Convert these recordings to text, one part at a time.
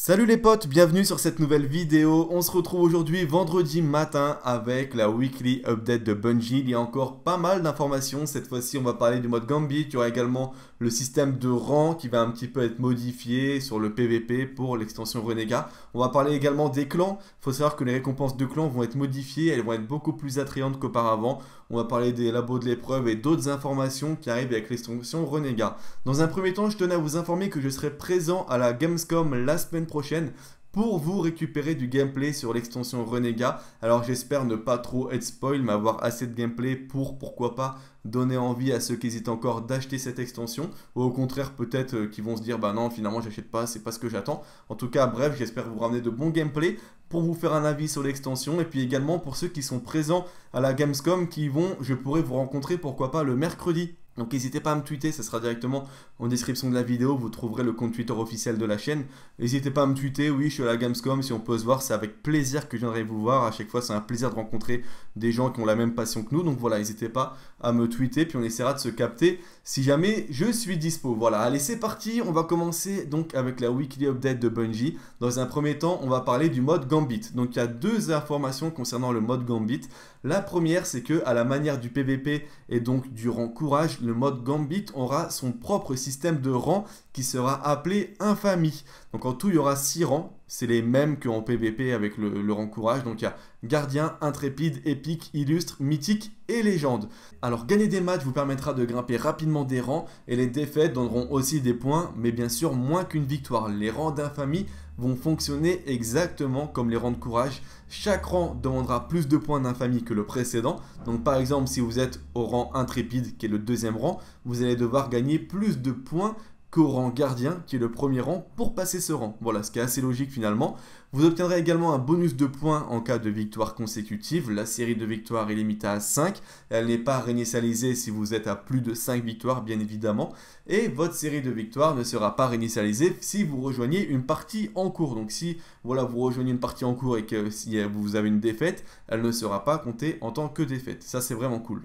Salut les potes, bienvenue sur cette nouvelle vidéo. On se retrouve aujourd'hui vendredi matin avec la weekly update de Bungie. Il y a encore pas mal d'informations. Cette fois-ci, on va parler du mode Gambit. Tu y aura également le système de rang qui va un petit peu être modifié sur le PVP pour l'extension Renega. On va parler également des clans. Il faut savoir que les récompenses de clans vont être modifiées, elles vont être beaucoup plus attrayantes qu'auparavant. On va parler des labos de l'épreuve et d'autres informations qui arrivent avec l'extension Renega. Dans un premier temps, je tenais à vous informer que je serai présent à la Gamescom la semaine prochaine pour vous récupérer du gameplay sur l'extension Renega, Alors j'espère ne pas trop être spoil, mais avoir assez de gameplay pour, pourquoi pas, donner envie à ceux qui hésitent encore d'acheter cette extension, ou au contraire peut-être euh, qu'ils vont se dire bah non finalement j'achète pas, c'est pas ce que j'attends. En tout cas bref, j'espère vous ramener de bons gameplay pour vous faire un avis sur l'extension et puis également pour ceux qui sont présents à la Gamescom qui vont, je pourrais vous rencontrer pourquoi pas le mercredi donc n'hésitez pas à me tweeter, ça sera directement en description de la vidéo, vous trouverez le compte Twitter officiel de la chaîne. N'hésitez pas à me tweeter, oui, je suis à la Gamescom, si on peut se voir, c'est avec plaisir que je viendrai vous voir. À chaque fois, c'est un plaisir de rencontrer des gens qui ont la même passion que nous. Donc voilà, n'hésitez pas à me tweeter, puis on essaiera de se capter si jamais je suis dispo. Voilà, allez, c'est parti, on va commencer donc avec la weekly update de Bungie. Dans un premier temps, on va parler du mode Gambit. Donc il y a deux informations concernant le mode Gambit. La première, c'est que, à la manière du PVP et donc du rang courage, le mode Gambit aura son propre système de rang qui sera appelé Infamie. Donc en tout, il y aura 6 rangs. C'est les mêmes qu'en PVP avec le, le, rang courage. Donc il y a gardien, intrépide, épique, illustre, mythique et légende. Alors gagner des matchs vous permettra de grimper rapidement des rangs et les défaites donneront aussi des points, mais bien sûr moins qu'une victoire. Les rangs d'infamie vont fonctionner exactement comme les rangs de courage. Chaque rang demandera plus de points d'infamie que le précédent. Donc par exemple, si vous êtes au rang intrépide, qui est le deuxième rang, vous allez devoir gagner plus de points qu'au rang gardien, qui est le premier rang, pour passer ce rang. Voilà, ce qui est assez logique finalement. Vous obtiendrez également un bonus de points en cas de victoire consécutive. La série de victoires est limitée à 5. Elle n'est pas réinitialisée si vous êtes à plus de 5 victoires, bien évidemment. Et votre série de victoires ne sera pas réinitialisée si vous rejoignez une partie en cours. Donc si voilà, vous rejoignez une partie en cours et que si vous avez une défaite, elle ne sera pas comptée en tant que défaite. Ça, c'est vraiment cool.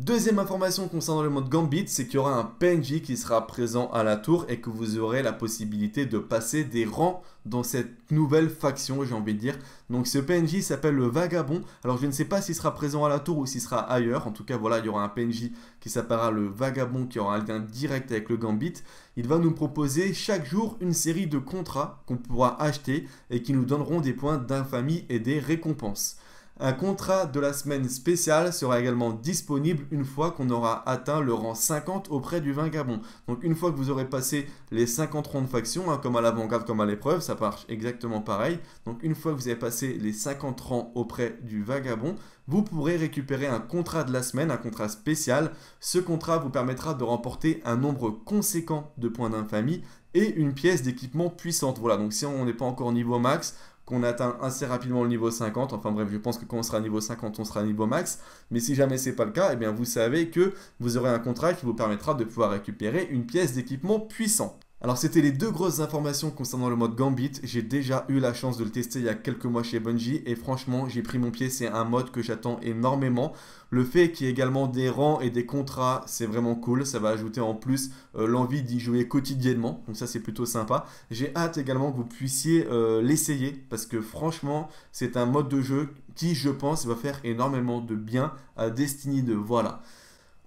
Deuxième information concernant le mode Gambit, c'est qu'il y aura un PNJ qui sera présent à la tour et que vous aurez la possibilité de passer des rangs dans cette nouvelle faction, j'ai envie de dire. Donc ce PNJ s'appelle le Vagabond. Alors je ne sais pas s'il sera présent à la tour ou s'il sera ailleurs. En tout cas, voilà, il y aura un PNJ qui s'appellera le Vagabond qui aura un lien direct avec le Gambit. Il va nous proposer chaque jour une série de contrats qu'on pourra acheter et qui nous donneront des points d'infamie et des récompenses. Un contrat de la semaine spéciale sera également disponible une fois qu'on aura atteint le rang 50 auprès du vagabond. Donc une fois que vous aurez passé les 50 rangs de faction, hein, comme à l'avant-garde, comme à l'épreuve, ça marche exactement pareil. Donc une fois que vous avez passé les 50 rangs auprès du vagabond, vous pourrez récupérer un contrat de la semaine, un contrat spécial. Ce contrat vous permettra de remporter un nombre conséquent de points d'infamie et une pièce d'équipement puissante. Voilà, donc si on n'est pas encore au niveau max, qu'on atteint assez rapidement le niveau 50. Enfin bref, je pense que quand on sera niveau 50, on sera niveau max. Mais si jamais c'est pas le cas, eh bien vous savez que vous aurez un contrat qui vous permettra de pouvoir récupérer une pièce d'équipement puissant. Alors c'était les deux grosses informations concernant le mode Gambit, j'ai déjà eu la chance de le tester il y a quelques mois chez Bungie et franchement j'ai pris mon pied, c'est un mode que j'attends énormément. Le fait qu'il y ait également des rangs et des contrats c'est vraiment cool, ça va ajouter en plus euh, l'envie d'y jouer quotidiennement, donc ça c'est plutôt sympa. J'ai hâte également que vous puissiez euh, l'essayer parce que franchement c'est un mode de jeu qui je pense va faire énormément de bien à Destiny 2, voilà.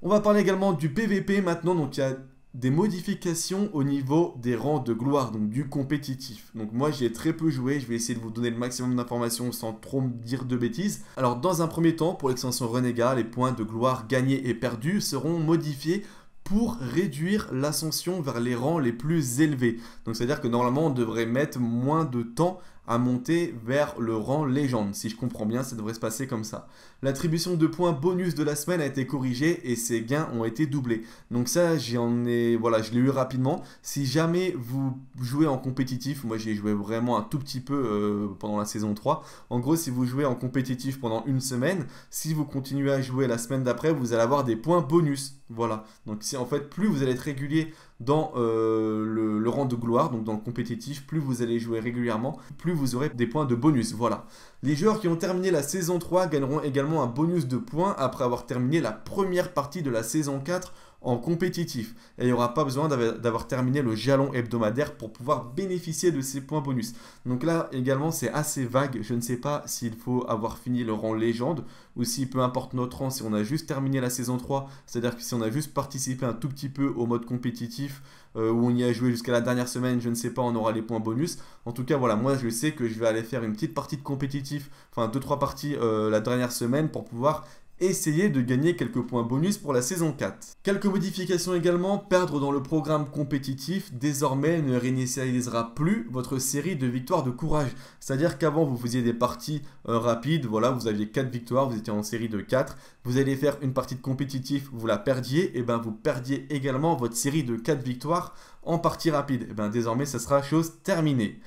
On va parler également du PVP maintenant, donc il y a des modifications au niveau des rangs de gloire, donc du compétitif. Donc moi j'y ai très peu joué, je vais essayer de vous donner le maximum d'informations sans trop me dire de bêtises. Alors dans un premier temps, pour l'extension Renégat, les points de gloire gagnés et perdus seront modifiés pour réduire l'ascension vers les rangs les plus élevés. Donc c'est-à-dire que normalement on devrait mettre moins de temps à monter vers le rang légende. Si je comprends bien, ça devrait se passer comme ça. L'attribution de points bonus de la semaine a été corrigée et ses gains ont été doublés. Donc ça, j'en ai, voilà, je l'ai eu rapidement. Si jamais vous jouez en compétitif, moi j'ai joué vraiment un tout petit peu euh, pendant la saison 3. En gros, si vous jouez en compétitif pendant une semaine, si vous continuez à jouer la semaine d'après, vous allez avoir des points bonus. Voilà. Donc si en fait, plus vous allez être régulier dans euh, le, le, rang de gloire, donc dans le compétitif, plus vous allez jouer régulièrement, plus vous aurez des points de bonus. Voilà. Les joueurs qui ont terminé la saison 3 gagneront également un bonus de points après avoir terminé la première partie de la saison 4 en compétitif. Et il n'y aura pas besoin d'avoir terminé le jalon hebdomadaire pour pouvoir bénéficier de ces points bonus. Donc là également c'est assez vague. Je ne sais pas s'il faut avoir fini le rang légende ou si peu importe notre rang, si on a juste terminé la saison 3, c'est-à-dire que si on a juste participé un tout petit peu au mode compétitif euh, où on y a joué jusqu'à la dernière semaine, je ne sais pas, on aura les points bonus. En tout cas voilà, moi je sais que je vais aller faire une petite partie de compétitif, enfin 2-3 parties euh, la dernière semaine pour pouvoir essayer de gagner quelques points bonus pour la saison 4. Quelques modifications également, perdre dans le programme compétitif désormais ne réinitialisera plus votre série de victoires de courage. C'est-à-dire qu'avant vous faisiez des parties euh, rapides, voilà, vous aviez 4 victoires, vous étiez en série de 4, vous allez faire une partie de compétitif, vous la perdiez, et ben vous perdiez également votre série de 4 victoires en partie rapide. Et ben désormais ça sera chose terminée.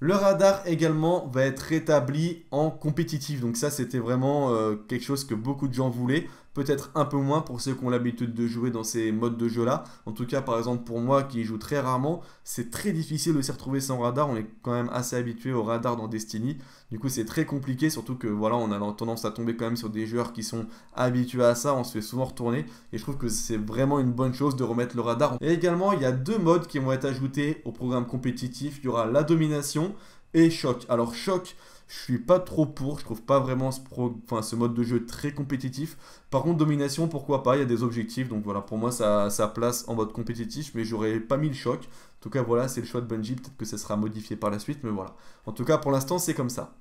Le radar également va être rétabli en compétitif. Donc ça, c'était vraiment euh, quelque chose que beaucoup de gens voulaient peut-être un peu moins pour ceux qui ont l'habitude de jouer dans ces modes de jeu là. En tout cas, par exemple, pour moi qui joue très rarement, c'est très difficile de s'y retrouver sans radar. On est quand même assez habitué au radar dans Destiny. Du coup, c'est très compliqué, surtout que voilà, on a tendance à tomber quand même sur des joueurs qui sont habitués à ça. On se fait souvent retourner et je trouve que c'est vraiment une bonne chose de remettre le radar. Et également, il y a deux modes qui vont être ajoutés au programme compétitif. Il y aura la domination et choc. Alors, choc. Je suis pas trop pour, je trouve pas vraiment ce, ce mode de jeu très compétitif. Par contre, domination, pourquoi pas, il y a des objectifs. Donc voilà, pour moi, ça, place en mode compétitif, mais j'aurais pas mis le choc. En tout cas, voilà, c'est le choix de Bungie. Peut-être que ça sera modifié par la suite, mais voilà. En tout cas, pour l'instant, c'est comme ça.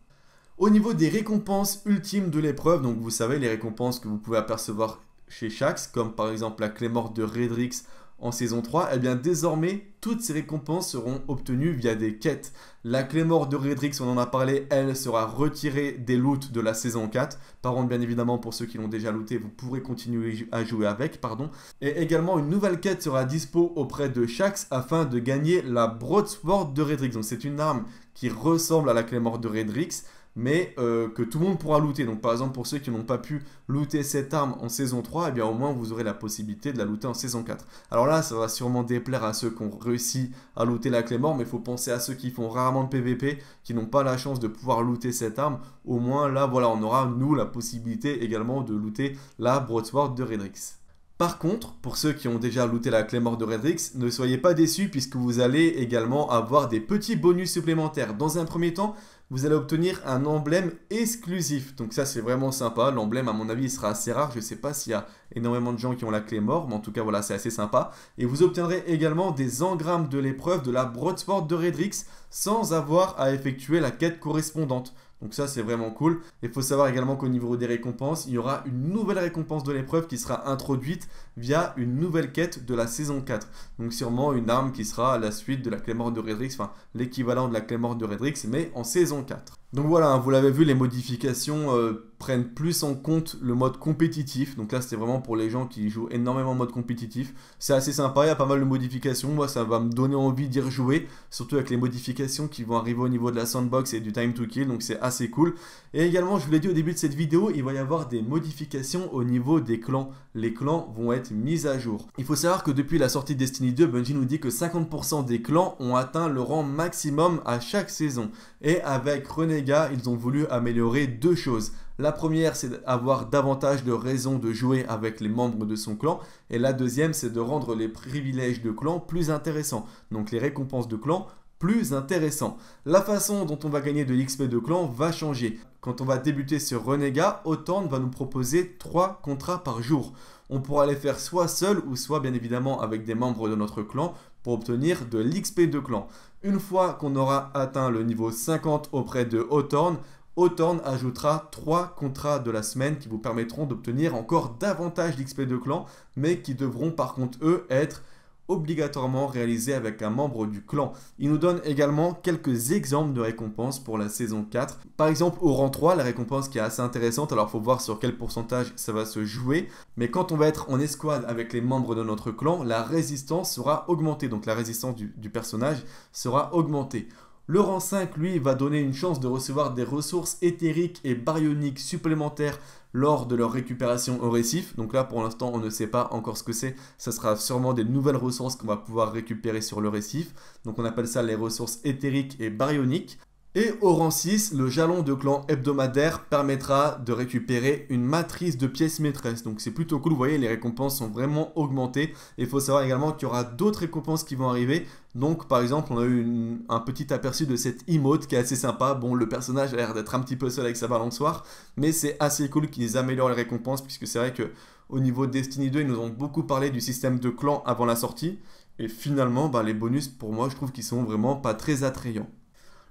Au niveau des récompenses ultimes de l'épreuve, donc vous savez, les récompenses que vous pouvez apercevoir chez Shax, comme par exemple la clé morte de Redrix en saison 3, et eh bien désormais, toutes ces récompenses seront obtenues via des quêtes. La clé mort de Redrix, on en a parlé, elle sera retirée des loots de la saison 4. Par contre, bien évidemment, pour ceux qui l'ont déjà looté, vous pourrez continuer à jouer avec, pardon. Et également, une nouvelle quête sera dispo auprès de Shax afin de gagner la Broadsword de Redrix. Donc c'est une arme qui ressemble à la clé mort de Redrix, mais euh, que tout le monde pourra looter. Donc par exemple pour ceux qui n'ont pas pu looter cette arme en saison 3, et eh bien au moins vous aurez la possibilité de la looter en saison 4. Alors là ça va sûrement déplaire à ceux qui ont réussi à looter la clé mort, mais il faut penser à ceux qui font rarement de PVP, qui n'ont pas la chance de pouvoir looter cette arme. Au moins là voilà on aura nous la possibilité également de looter la broadsword de Redrix. Par contre, pour ceux qui ont déjà looté la clé mort de Redrix, ne soyez pas déçus puisque vous allez également avoir des petits bonus supplémentaires. Dans un premier temps, vous allez obtenir un emblème exclusif. Donc ça, c'est vraiment sympa. L'emblème, à mon avis, il sera assez rare. Je ne sais pas s'il y a énormément de gens qui ont la clé mort, mais en tout cas, voilà, c'est assez sympa. Et vous obtiendrez également des engrammes de l'épreuve de la Broadsport de Redrix sans avoir à effectuer la quête correspondante. Donc ça, c'est vraiment cool. Il faut savoir également qu'au niveau des récompenses, il y aura une nouvelle récompense de l'épreuve qui sera introduite via une nouvelle quête de la saison 4. Donc sûrement une arme qui sera à la suite de la clé de Redrix, enfin l'équivalent de la clé de Redrix, mais en saison 4. Donc voilà, hein, vous l'avez vu, les modifications euh, prennent plus en compte le mode compétitif. Donc là, c'était vraiment pour les gens qui jouent énormément en mode compétitif. C'est assez sympa, il y a pas mal de modifications. Moi, ça va me donner envie d'y rejouer, surtout avec les modifications qui vont arriver au niveau de la sandbox et du time to kill. Donc c'est assez cool. Et également, je vous l'ai dit au début de cette vidéo, il va y avoir des modifications au niveau des clans. Les clans vont être mis à jour. Il faut savoir que depuis la sortie de Destiny 2, Bungie nous dit que 50% des clans ont atteint le rang maximum à chaque saison. Et avec René ils ont voulu améliorer deux choses. La première, c'est d'avoir davantage de raisons de jouer avec les membres de son clan. Et la deuxième, c'est de rendre les privilèges de clan plus intéressants. Donc les récompenses de clan plus intéressants. La façon dont on va gagner de l'XP de clan va changer. Quand on va débuter sur Renégat, Autant va nous proposer trois contrats par jour. On pourra les faire soit seul ou soit bien évidemment avec des membres de notre clan obtenir de l'XP de clan. Une fois qu'on aura atteint le niveau 50 auprès de Hawthorne, Hawthorne ajoutera 3 contrats de la semaine qui vous permettront d'obtenir encore davantage d'XP de clan, mais qui devront par contre eux être obligatoirement réalisé avec un membre du clan. Il nous donne également quelques exemples de récompenses pour la saison 4. Par exemple, au rang 3, la récompense qui est assez intéressante, alors faut voir sur quel pourcentage ça va se jouer, mais quand on va être en escouade avec les membres de notre clan, la résistance sera augmentée, donc la résistance du, du personnage sera augmentée. Le rang 5, lui, va donner une chance de recevoir des ressources éthériques et baryoniques supplémentaires lors de leur récupération au récif. Donc là, pour l'instant, on ne sait pas encore ce que c'est. Ça sera sûrement des nouvelles ressources qu'on va pouvoir récupérer sur le récif. Donc on appelle ça les ressources éthériques et baryoniques. Et au rang 6, le jalon de clan hebdomadaire, permettra de récupérer une matrice de pièces maîtresses. Donc c'est plutôt cool, vous voyez, les récompenses sont vraiment augmentées. Et il faut savoir également qu'il y aura d'autres récompenses qui vont arriver. Donc par exemple, on a eu un petit aperçu de cette emote qui est assez sympa. Bon, le personnage a l'air d'être un petit peu seul avec sa balançoire, mais c'est assez cool qu'ils améliorent les récompenses, puisque c'est vrai que au niveau Destiny 2, ils nous ont beaucoup parlé du système de clan avant la sortie. Et finalement, bah, les bonus, pour moi, je trouve qu'ils sont vraiment pas très attrayants.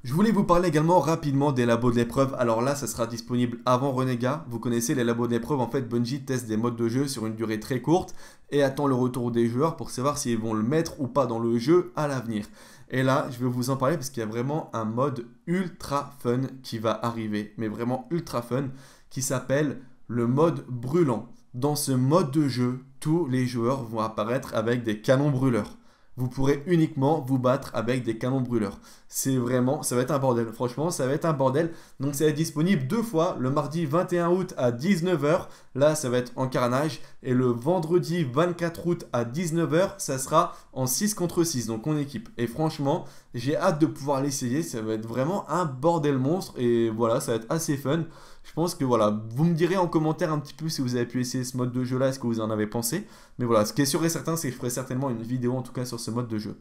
Je voulais vous parler également rapidement des labos de l'épreuve. Alors là, ça sera disponible avant Renega. Vous connaissez les labos de l'épreuve. En fait, Bungie teste des modes de jeu sur une durée très courte et attend le retour des joueurs pour savoir s'ils vont le mettre ou pas dans le jeu à l'avenir. Et là, je vais vous en parler parce qu'il y a vraiment un mode ultra fun qui va arriver, mais vraiment ultra fun, qui s'appelle le mode brûlant. Dans ce mode de jeu, tous les joueurs vont apparaître avec des canons brûleurs vous pourrez uniquement vous battre avec des canons brûleurs. C'est vraiment, ça va être un bordel. Franchement, ça va être un bordel. Donc ça va être disponible deux fois, le mardi 21 août à 19h, là ça va être en carnage, et le vendredi 24 août à 19h, ça sera en 6 contre 6, donc on équipe. Et franchement, j'ai hâte de pouvoir l'essayer, ça va être vraiment un bordel monstre, et voilà, ça va être assez fun. Je pense que voilà, vous me direz en commentaire un petit peu si vous avez pu essayer ce mode de jeu là, ce que vous en avez pensé. Mais voilà, ce qui est sûr et certain, c'est que je ferai certainement une vidéo en tout cas sur ce mode de jeu.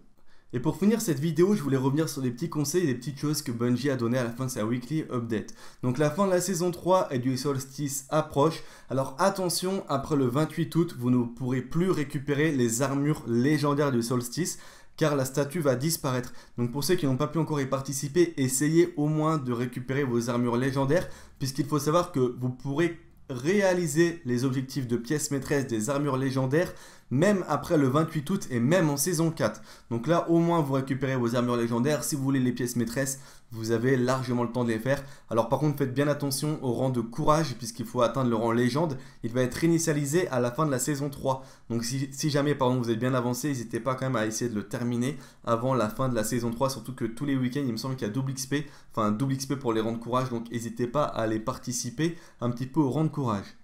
Et pour finir cette vidéo, je voulais revenir sur des petits conseils et des petites choses que Bungie a donné à la fin de sa weekly update. Donc la fin de la saison 3 et du solstice approche, alors attention, après le 28 août, vous ne pourrez plus récupérer les armures légendaires du solstice, car la statue va disparaître. Donc pour ceux qui n'ont pas pu encore y participer, essayez au moins de récupérer vos armures légendaires, puisqu'il faut savoir que vous pourrez réaliser les objectifs de pièces maîtresses des armures légendaires même après le 28 août et même en saison 4. Donc là, au moins, vous récupérez vos armures légendaires. Si vous voulez les pièces maîtresses, vous avez largement le temps de les faire. Alors par contre, faites bien attention au rang de courage, puisqu'il faut atteindre le rang légende. Il va être initialisé à la fin de la saison 3. Donc si, jamais pardon, vous êtes bien avancé, n'hésitez pas quand même à essayer de le terminer avant la fin de la saison 3. Surtout que tous les week-ends, il me semble qu'il y a double XP, enfin double XP pour les rangs de courage. Donc n'hésitez pas à aller participer un petit peu au rang de courage.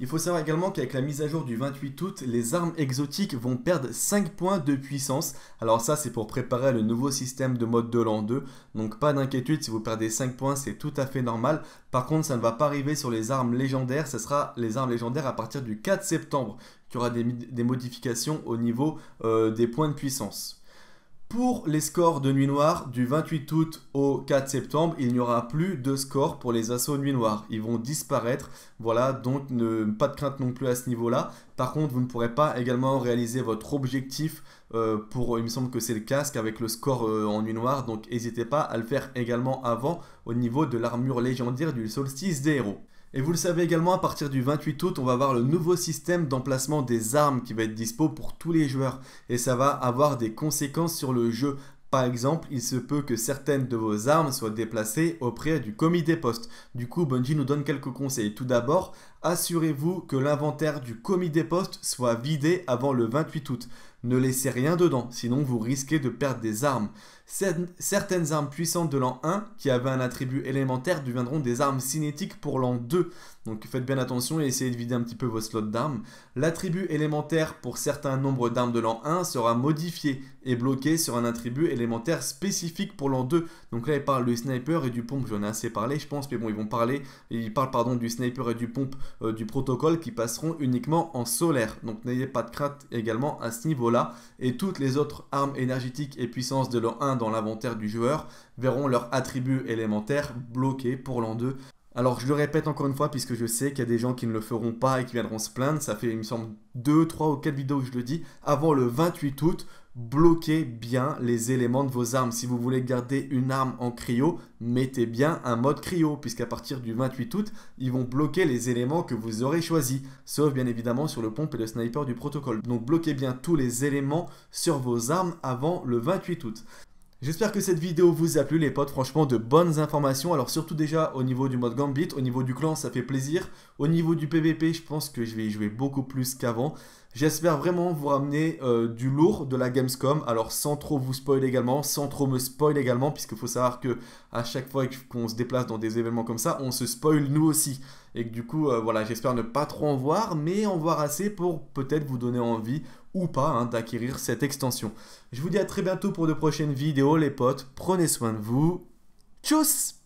Il faut savoir également qu'avec la mise à jour du 28 août, les armes exotiques vont perdre 5 points de puissance. Alors ça, c'est pour préparer le nouveau système de mode de l'an 2. Donc pas d'inquiétude, si vous perdez 5 points, c'est tout à fait normal. Par contre, ça ne va pas arriver sur les armes légendaires. Ce sera les armes légendaires à partir du 4 septembre qu'il y aura des, modifications au niveau euh, des points de puissance. Pour les scores de Nuit Noire, du 28 août au 4 septembre, il n'y aura plus de score pour les assauts Nuit Noire. Ils vont disparaître. Voilà, donc pas de crainte non plus à ce niveau-là. Par contre, vous ne pourrez pas également réaliser votre objectif euh, pour, il me semble que c'est le casque avec le score euh, en Nuit Noire. Donc n'hésitez pas à le faire également avant au niveau de l'armure légendaire du solstice des héros. Et vous le savez également, à partir du 28 août, on va avoir le nouveau système d'emplacement des armes qui va être dispo pour tous les joueurs. Et ça va avoir des conséquences sur le jeu. Par exemple, il se peut que certaines de vos armes soient déplacées auprès du comité poste. Du coup, Bungie nous donne quelques conseils. Tout d'abord, Assurez-vous que l'inventaire du commis des postes soit vidé avant le 28 août. Ne laissez rien dedans, sinon vous risquez de perdre des armes. Certaines armes puissantes de l'an 1 qui avaient un attribut élémentaire deviendront des armes cinétiques pour l'an 2. Donc faites bien attention et essayez de vider un petit peu vos slots d'armes. L'attribut élémentaire pour certains nombres d'armes de l'an 1 sera modifié et bloqué sur un attribut élémentaire spécifique pour l'an 2. Donc là il parle du sniper et du pompe, j'en ai assez parlé je pense, mais bon ils vont parler, ils parlent pardon du sniper et du pompe euh, du protocole qui passeront uniquement en solaire. Donc n'ayez pas de crainte également à ce niveau-là. Et toutes les autres armes énergétiques et puissances de l'an 1 dans l'inventaire du joueur verront leurs attributs élémentaires bloqués pour l'an 2 alors je le répète encore une fois puisque je sais qu'il y a des gens qui ne le feront pas et qui viendront se plaindre. Ça fait, il me semble, 2, 3 ou 4 vidéos que je le dis. Avant le 28 août, bloquez bien les éléments de vos armes. Si vous voulez garder une arme en cryo, mettez bien un mode cryo, puisqu'à partir du 28 août, ils vont bloquer les éléments que vous aurez choisis, sauf bien évidemment sur le pompe et le sniper du protocole. Donc bloquez bien tous les éléments sur vos armes avant le 28 août. J'espère que cette vidéo vous a plu les potes, franchement de bonnes informations, alors surtout déjà au niveau du mode Gambit, au niveau du clan ça fait plaisir, au niveau du PVP je pense que je vais y jouer beaucoup plus qu'avant, j'espère vraiment vous ramener euh, du lourd de la Gamescom, alors sans trop vous spoil également, sans trop me spoil également, puisqu'il faut savoir que à chaque fois qu'on se déplace dans des événements comme ça, on se spoil nous aussi, et que du coup euh, voilà j'espère ne pas trop en voir, mais en voir assez pour peut-être vous donner envie ou pas hein, d'acquérir cette extension. Je vous dis à très bientôt pour de prochaines vidéos les potes, prenez soin de vous, tchuss